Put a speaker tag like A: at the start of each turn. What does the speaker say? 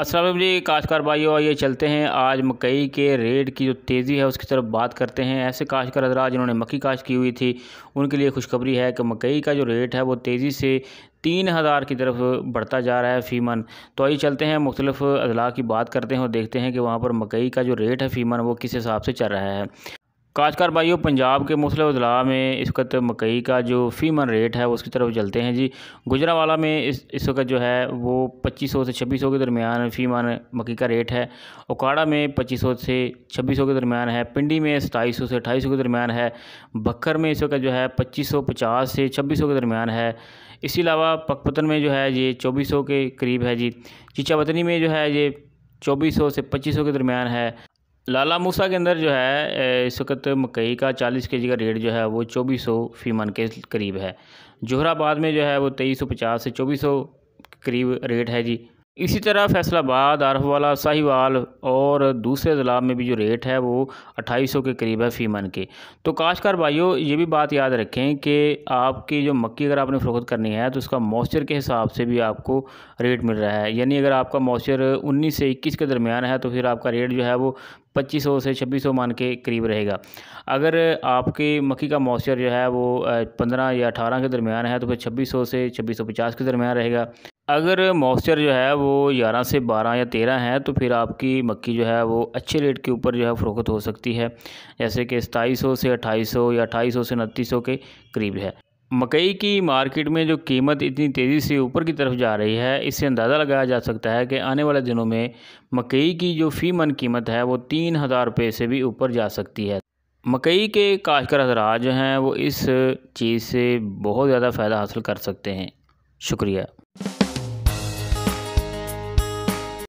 A: असल जी काशकार भाइयों आइए चलते हैं आज मकई के रेट की जो तेज़ी है उसकी तरफ बात करते हैं ऐसे काशकार हजरा जिन्होंने मक्की काश की हुई थी उनके लिए खुशखबरी है कि मकई का जो रेट है वो तेज़ी से तीन हज़ार की तरफ बढ़ता जा रहा है फ़ीमन तो आइए चलते हैं मुख्तलिफ अजला की बात करते हैं और देखते हैं कि वहाँ पर मकई का जो रेट है फ़ीमन वो किस हिसाब से चल रहा है काशकार भाइयों पंजाब के मुस्लिम अजला में इस वक्त मकई का जो फीमन रेट है उसकी तरफ चलते हैं जी गुजरावाला में इस इस वक्त जो है वो 2500 से 2600 के दरमियान फीमन मकई का रेट है ओकाड़ा में 2500 से 2600 के दरमियान है पिंडी में सौ से सौ के दरमियान है बखर में इस वक्त जो है 2550 से 2600 के दरमियान है इसी अलावा पकपतन में जो है ये सौ के करीब है जी चीचावतनी में जो है ये सौ से सौ के दरमियान है लाला मूसा के अंदर जो है इस वक्त मकई का चालीस के जी का रेट जो है वो चौबीस सौ फी मन के करीब है जोहराबाद में जो है वो तेईस सौ पचास से चौबीस सौ करीब रेट है जी इसी तरह फैसलाबाद आरफवाला साहिवाल और दूसरे ज़िला में भी जो रेट है वो अट्ठाईस सौ के करीब है फ़ी मन के तो काशकार भाइयों ये भी बात याद रखें कि आपकी जो मक्की अगर आपने फ़रोख्त करनी है तो उसका मॉइस्चर के हिसाब से भी आपको रेट मिल रहा है यानी अगर आपका मॉइस्चर उन्नीस से इक्कीस के दरमियान है तो फिर आपका रेट जो है वो पच्चीस सौ से छब्बीस सौ मान के करीब रहेगा अगर आपके मक्की का मॉइस्चर जो है वो पंद्रह या अठारह के दरमियान है तो फिर छब्बीस सौ से छब्बीस सौ पचास के दरमियान रहेगा अगर मॉइस्चर जो है वो ग्यारह से बारह या तेरह है तो फिर आपकी मक्की जो है वो अच्छे रेट के ऊपर जो है फ़रोख्त हो सकती है जैसे कि सताईस सौ से अट्ठाईस सौ या अट्ठाईस सौ से उनतीस सौ के करीब है मकई की मार्केट में जो कीमत इतनी तेज़ी से ऊपर की तरफ जा रही है इससे अंदाज़ा लगाया जा सकता है कि आने वाले दिनों में मकई की जो फ़ी मन कीमत है वो तीन हज़ार रुपये से भी ऊपर जा सकती है मकई के काशकर हजरा जो हैं वो इस चीज़ से बहुत ज़्यादा फ़ायदा हासिल कर सकते हैं शुक्रिया